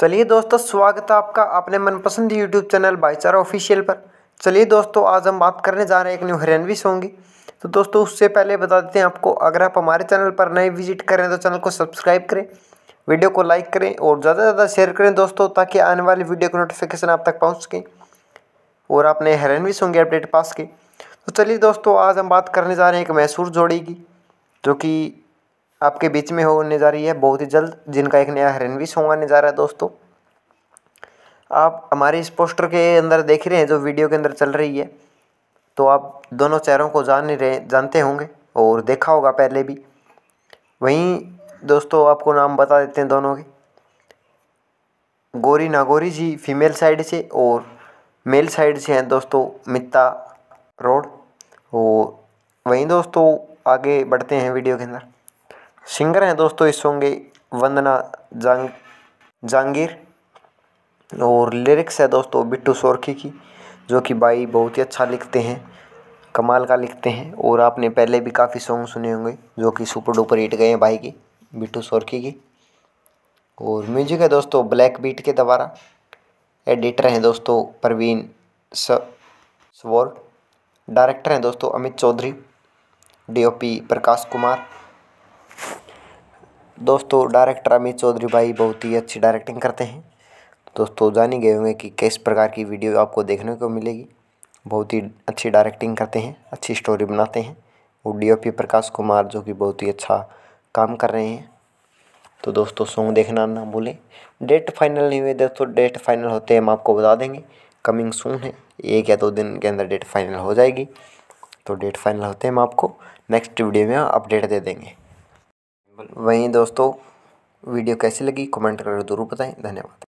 चलिए दोस्तों स्वागत है आपका अपने मनपसंद यूट्यूब चैनल भाईचारा ऑफिशियल पर चलिए दोस्तों आज हम बात करने जा रहे हैं एक न्यू हरियाणवी सॉन्ग की तो दोस्तों उससे पहले बता देते हैं आपको अगर आप हमारे चैनल पर नए विजिट करें तो चैनल को सब्सक्राइब करें वीडियो को लाइक करें और ज़्यादा से ज़्यादा शेयर करें दोस्तों ताकि आने वाली वीडियो की नोटिफिकेशन आप तक पहुँच सकें और आपने हरियाणवी सॉन्ग की अपडेट पा सकें तो चलिए दोस्तों आज हम बात करने जा रहे हैं एक मैसूर जोड़ी की जो कि आपके बीच में होने जा रही है बहुत ही जल्द जिनका एक नया हिरन भी सॉन्ग आने जा रहा है दोस्तों आप हमारे इस पोस्टर के अंदर देख रहे हैं जो वीडियो के अंदर चल रही है तो आप दोनों चेहरों को जान रहे जानते होंगे और देखा होगा पहले भी वहीं दोस्तों आपको नाम बता देते हैं दोनों के गौरी नागोरी जी फीमेल साइड से और मेल साइड से हैं दोस्तों मित्ता रोड और वहीं दोस्तों आगे बढ़ते हैं वीडियो के अंदर सिंगर हैं दोस्तों इस सॉन्ग के वंदना जांग जहांगीर और लिरिक्स है दोस्तों बिट्टू सोरखी की जो कि भाई बहुत ही अच्छा लिखते हैं कमाल का लिखते हैं और आपने पहले भी काफ़ी सॉन्ग सुने होंगे जो कि सुपर डुपर हिट गए हैं भाई की बिट्टू सोरखी की और म्यूजिक है दोस्तों ब्लैक बीट के द्वारा एडिटर हैं दोस्तों परवीन स्वोर डायरेक्टर हैं दोस्तों अमित चौधरी डीओपी प्रकाश कुमार दोस्तों डायरेक्टर अमित चौधरी भाई बहुत ही अच्छी डायरेक्टिंग करते हैं दोस्तों जान ही गए होंगे कि किस प्रकार की वीडियो आपको देखने को मिलेगी बहुत ही अच्छी डायरेक्टिंग करते हैं अच्छी स्टोरी बनाते हैं और डी प्रकाश कुमार जो कि बहुत ही अच्छा काम कर रहे हैं तो दोस्तों सॉन्ग देखना ना भूलें डेट फाइनल नहीं हुए दोस्तों डेट फाइनल होते हैं हम आपको बता देंगे कमिंग सून है एक या दो दिन के अंदर डेट फाइनल हो जाएगी तो डेट फाइनल होते हैं हम आपको नेक्स्ट वीडियो में अपडेट दे देंगे वहीं दोस्तों वीडियो कैसी लगी कमेंट कर जरूर बताएं धन्यवाद